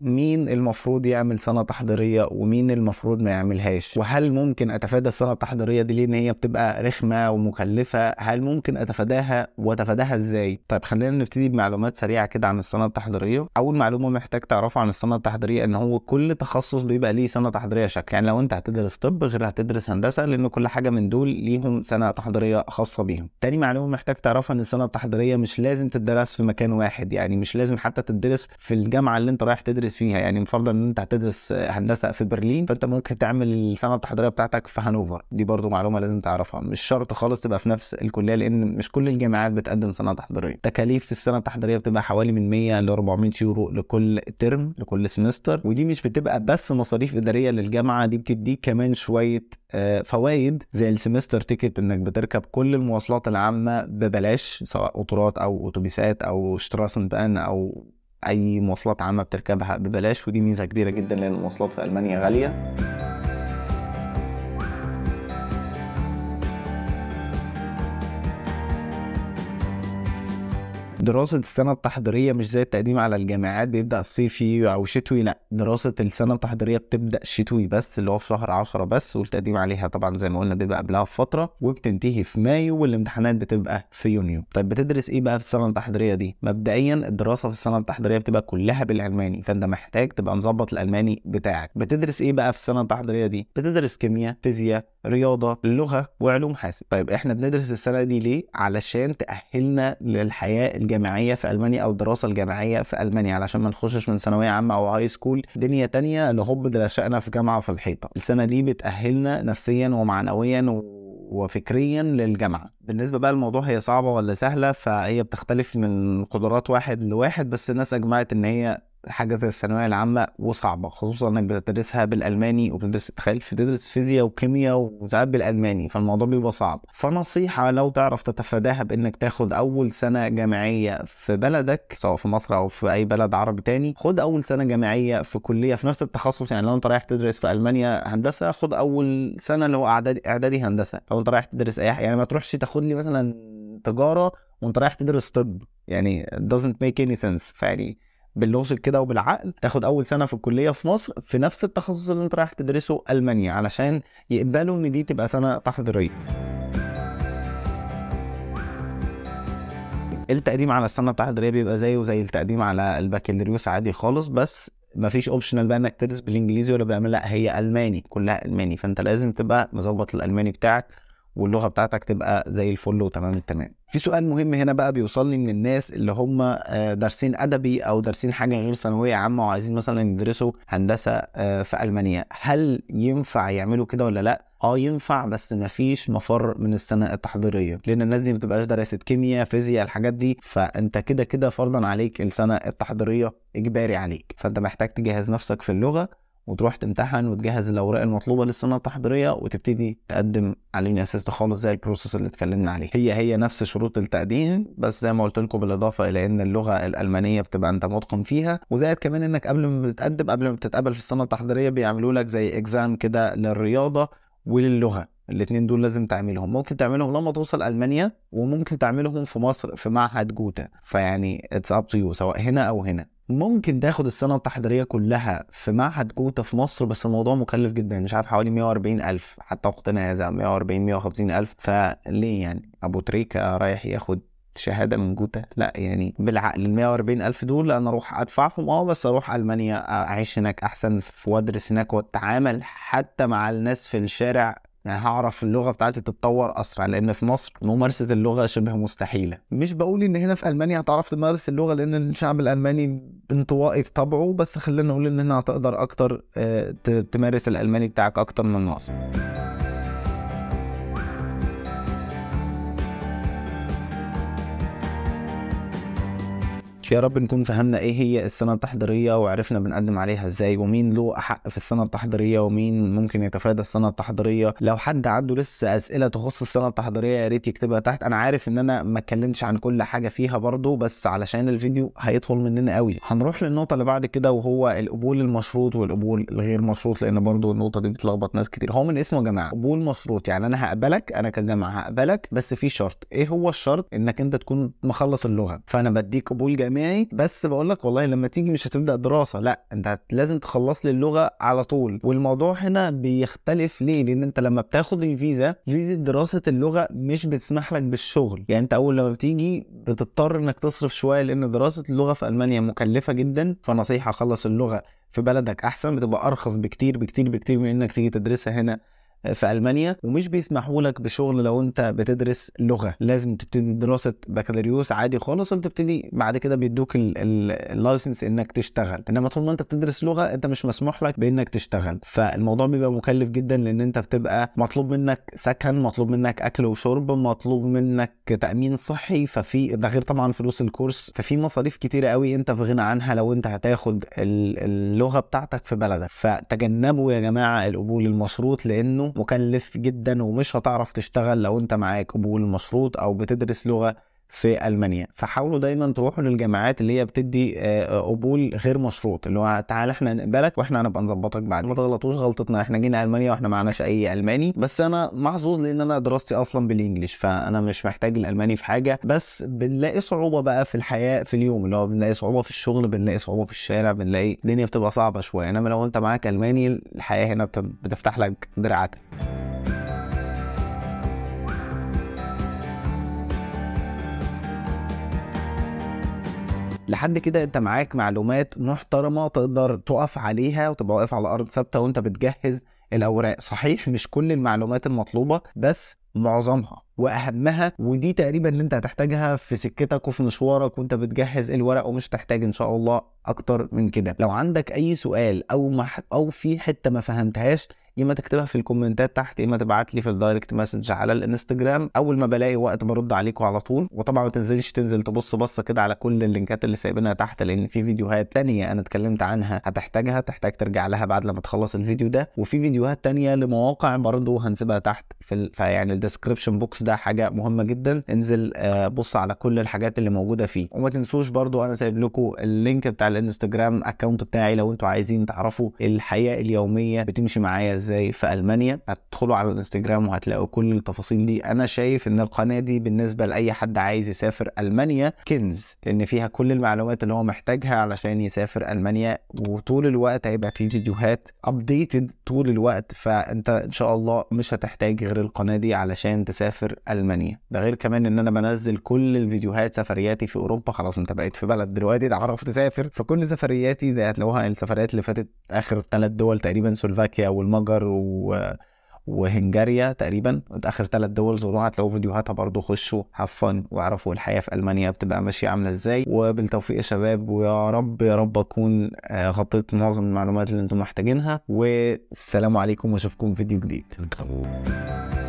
مين المفروض يعمل سنة تحضيرية ومين المفروض ما يعملهاش وهل ممكن أتفادى السنة التحضيرية دي لأن هي بتبقى رخمة ومكلفة هل ممكن أتفاداها وأتفاداها إزاي طيب خلينا نبتدي بمعلومات سريعة كده عن السنة التحضيرية أول معلومة محتاج تعرفها عن السنة التحضيرية إن هو كل تخصص بيبقى ليه سنة تحضيرية شكل يعني لو أنت هتدرس طب غير هتدرس هندسة لأن كل حاجة من دول ليهم سنة تحضيرية خاصة بيهم تاني معلومة محتاج تعرفها إن السنة التحضيرية مش لازم تدرس في مكان واحد يعني مش لازم حتى تدرس في الجامعة اللي أنت رايح تدرس تدرس فيها يعني مفروض ان انت هتدرس هندسه في برلين فانت ممكن تعمل السنه التحضيريه بتاعتك في هانوفر دي برضو معلومه لازم تعرفها مش شرط خالص تبقى في نفس الكليه لان مش كل الجامعات بتقدم سنه تحضيريه تكاليف في السنه التحضيريه بتبقى حوالي من 100 ل 400 يورو لكل ترم لكل سمستر ودي مش بتبقى بس مصاريف اداريه للجامعه دي بتديك كمان شويه آه، فوائد زي السمستر تيكت انك بتركب كل المواصلات العامه ببلاش سواء قطارات او اتوبيسات او شتراسن بان او اي مواصلات عامه بتركبها ببلاش ودي ميزه كبيره جدا لان المواصلات في المانيا غاليه دراسة السنة التحضيرية مش زي التقديم على الجامعات بيبدأ صيفي أو شتوي لأ دراسة السنة التحضيرية بتبدأ شتوي بس اللي هو في شهر 10 بس والتقديم عليها طبعا زي ما قلنا بيبقى قبلها بفترة وبتنتهي في مايو والامتحانات بتبقى في يونيو طيب بتدرس إيه بقى في السنة التحضيرية دي مبدئيا الدراسة في السنة التحضيرية بتبقى كلها بالألماني فأنت محتاج تبقى مظبط الألماني بتاعك بتدرس إيه بقى في السنة التحضيرية دي بتدرس كيمياء فيزياء رياضة لغة وعلوم حاسب طيب إحنا بندرس السنة دي ليه علشان تأهلنا للحياة الجامعيه في المانيا او الدراسه الجامعيه في المانيا علشان ما نخشش من ثانويه عامه او هاي سكول دنيا تانية لهوب درشقنا في جامعه في الحيطه السنه دي بتاهلنا نفسيا ومعنويا و... وفكريا للجامعه بالنسبه بقى الموضوع هي صعبه ولا سهله فهي بتختلف من قدرات واحد لواحد بس الناس اجمعت ان هي حاجه زي الثانويه العامه وصعبه خصوصا انك بتدرسها بالالماني وبتدرس تخيل بتدرس فيزياء وكيمياء وساعات بالالماني فالموضوع بيبقى صعب فنصيحه لو تعرف تتفاداها بانك تاخد اول سنه جامعيه في بلدك سواء في مصر او في اي بلد عربي تاني خد اول سنه جامعيه في كليه في نفس التخصص يعني لو انت رايح تدرس في المانيا هندسه خد اول سنه اللي هو اعدادي اعدادي هندسه لو انت رايح تدرس اي حاجه يعني ما تروحش تاخد لي مثلا تجاره وانت رايح تدرس طب يعني it doesn't make any sense فيعني باللوجيك كده وبالعقل تاخد اول سنه في الكليه في مصر في نفس التخصص اللي انت رايح تدرسه المانيا علشان يقبلوا ان دي تبقى سنه تحضيريه التقديم على السنه التحضيريه بيبقى زيه زي التقديم على البكالوريوس عادي خالص بس مفيش اوبشنال بقى انك تدرس بالانجليزي ولا بقى لا هي الماني كلها الماني فانت لازم تبقى مظبط الالماني بتاعك واللغه بتاعتك تبقى زي الفل وتمام التمام في سؤال مهم هنا بقى بيوصلني من الناس اللي هم آه، دارسين ادبي او دارسين حاجه غير ثانويه عامه وعايزين مثلا يدرسوا هندسه آه، في المانيا هل ينفع يعملوا كده ولا لا اه ينفع بس مفيش مفر من السنه التحضيريه لان الناس دي ما بتبقاش درست كيمياء فيزياء الحاجات دي فانت كده كده فرضا عليك السنه التحضيريه اجباري عليك فانت محتاج تجهز نفسك في اللغه وتروح تمتحن وتجهز الاوراق المطلوبه للسنه التحضيريه وتبتدي تقدم على اسيست خالص زي البروسيس اللي اتكلمنا عليه هي هي نفس شروط التقديم بس زي ما قلت لكم بالاضافه الى ان اللغه الالمانيه بتبقى انت متقن فيها وزائد كمان انك قبل ما بتقدم قبل ما بتتقبل في السنه التحضيريه بيعملوا لك زي اكزام كده للرياضه وللغه الاثنين دول لازم تعملهم ممكن تعملهم لما توصل المانيا وممكن تعملهم في مصر في معهد جوتا فيعني اتس اب تو يو سواء هنا او هنا ممكن تاخد السنه التحضيريه كلها في معهد جوتا في مصر بس الموضوع مكلف جدا مش عارف حوالي 140 الف حتى وقتنا هذا 140 150 الف فليه يعني ابو تريكه رايح ياخد شهاده من جوتا لا يعني بالعقل ال 140 الف دول انا اروح ادفعهم اه بس اروح المانيا اعيش هناك احسن وادرس هناك واتعامل حتى مع الناس في الشارع يعني هعرف اللغه بتاعتي تتطور اسرع لان في مصر ممارسه اللغه شبه مستحيله مش بقول ان هنا في المانيا هتعرف تمارس اللغه لان الشعب الالماني انطوائي بطبعه بس خلينا نقول ان هنا هتقدر اكتر آه، تمارس الالماني بتاعك اكتر من مصر يا رب نكون فهمنا ايه هي السنه التحضيريه وعرفنا بنقدم عليها ازاي ومين له احق في السنه التحضيريه ومين ممكن يتفادى السنه التحضيريه لو حد عنده لسه اسئله تخص السنه التحضيريه يا ريت يكتبها تحت انا عارف ان انا ما اتكلمتش عن كل حاجه فيها برضو بس علشان الفيديو هيطول مننا قوي هنروح للنقطه اللي بعد كده وهو القبول المشروط والقبول الغير مشروط لان برضو النقطه دي بتلخبط ناس كتير هو من اسمه يا جماعه قبول مشروط يعني انا هقبلك انا كجامعه هقبلك بس في شرط ايه هو الشرط انك انت تكون مخلص اللغه فانا بديك قبول جامعي جامعي بس بقول لك والله لما تيجي مش هتبدا دراسه لا انت لازم تخلص لي اللغه على طول والموضوع هنا بيختلف ليه لان انت لما بتاخد الفيزا فيزا دراسه اللغه مش بتسمح لك بالشغل يعني انت اول لما بتيجي بتضطر انك تصرف شويه لان دراسه اللغه في المانيا مكلفه جدا فنصيحه خلص اللغه في بلدك احسن بتبقى ارخص بكتير بكتير بكتير من انك تيجي تدرسها هنا في المانيا ومش بيسمحوا لك بشغل لو انت بتدرس لغه لازم تبتدي دراسه بكالوريوس عادي خالص وبتبتدي بعد كده بيدوك اللايسنس انك تشتغل انما طول ما انت بتدرس لغه انت مش مسموح لك بانك تشتغل فالموضوع بيبقى مكلف جدا لان انت بتبقى مطلوب منك سكن مطلوب منك اكل وشرب مطلوب منك تامين صحي ففي ده غير طبعا فلوس الكورس ففي مصاريف كتيره قوي انت في غنى عنها لو انت هتاخد اللغه بتاعتك في بلدك فتجنبوا يا جماعه القبول المشروط لانه مكلف جدا ومش هتعرف تشتغل لو انت معاك قبول مشروط او بتدرس لغه في المانيا فحاولوا دايما تروحوا للجامعات اللي هي بتدي آه، آه، قبول غير مشروط اللي هو تعالى احنا نقبلك واحنا هنبقى نظبطك بعد ما تغلطوش غلطتنا احنا جينا المانيا واحنا معناش اي الماني بس انا محظوظ لان انا دراستي اصلا بالانجلش فانا مش محتاج الالماني في حاجه بس بنلاقي صعوبه بقى في الحياه في اليوم اللي هو بنلاقي صعوبه في الشغل بنلاقي صعوبه في الشارع بنلاقي الدنيا بتبقى صعبه شويه انما لو انت معاك الماني الحياه هنا بتفتح لك دراعاتك لحد كده انت معاك معلومات محترمه تقدر تقف عليها وتبقى واقف على ارض ثابته وانت بتجهز الاوراق صحيح مش كل المعلومات المطلوبه بس معظمها واهمها ودي تقريبا اللي انت هتحتاجها في سكتك وفي مشوارك وانت بتجهز الورق ومش هتحتاج ان شاء الله اكتر من كده لو عندك اي سؤال او ما او في حته ما فهمتهاش يا اما تكتبها في الكومنتات تحت يا اما تبعت لي في الدايركت مسج على الانستجرام اول ما بلاقي وقت برد عليكم على طول وطبعا ما تنزلش تنزل تبص بصه كده على كل اللينكات اللي سايبينها تحت لان في فيديوهات تانية انا اتكلمت عنها هتحتاجها تحتاج ترجع لها بعد لما تخلص الفيديو ده وفي فيديوهات تانية لمواقع برضه هنسيبها تحت في ال... يعني الديسكربشن بوكس ده حاجه مهمه جدا انزل آه، بص على كل الحاجات اللي موجوده فيه وما تنسوش برضو انا سايب لكم اللينك بتاع الانستجرام اكونت بتاعي لو انتوا عايزين تعرفوا الحياه اليوميه بتمشي معايا ازاي في المانيا هتدخلوا على الانستجرام وهتلاقوا كل التفاصيل دي انا شايف ان القناه دي بالنسبه لاي حد عايز يسافر المانيا كنز لان فيها كل المعلومات اللي هو محتاجها علشان يسافر المانيا وطول الوقت هيبقى في فيديوهات ابديتد طول الوقت فانت ان شاء الله مش هتحتاج غير القناه دي علشان تسافر المانيا ده غير كمان ان انا بنزل كل الفيديوهات سفرياتي في اوروبا خلاص انت بقيت في بلد دلوقتي تعرف تسافر فكل سفرياتي زي هتلاقوها السفريات اللي فاتت اخر ثلاث دول تقريبا سلوفاكيا والمجر هنجر و... وهنجاريا تقريبا اخر ثلاث دول زوروها هتلاقوا فيديوهاتها برضو خشوا حفن واعرفوا الحياه في المانيا بتبقى ماشيه عامله ازاي وبالتوفيق يا شباب ويا رب يا رب اكون آه، غطيت معظم المعلومات اللي انتم محتاجينها والسلام عليكم واشوفكم في فيديو جديد